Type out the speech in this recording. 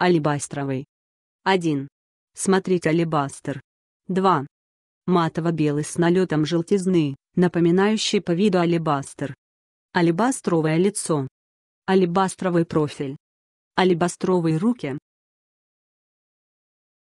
алебастровый. 1. Смотреть алебастр. 2. Матово-белый с налетом желтизны, напоминающий по виду алебастр. Алебастровое лицо. Алебастровый профиль. Алебастровые руки.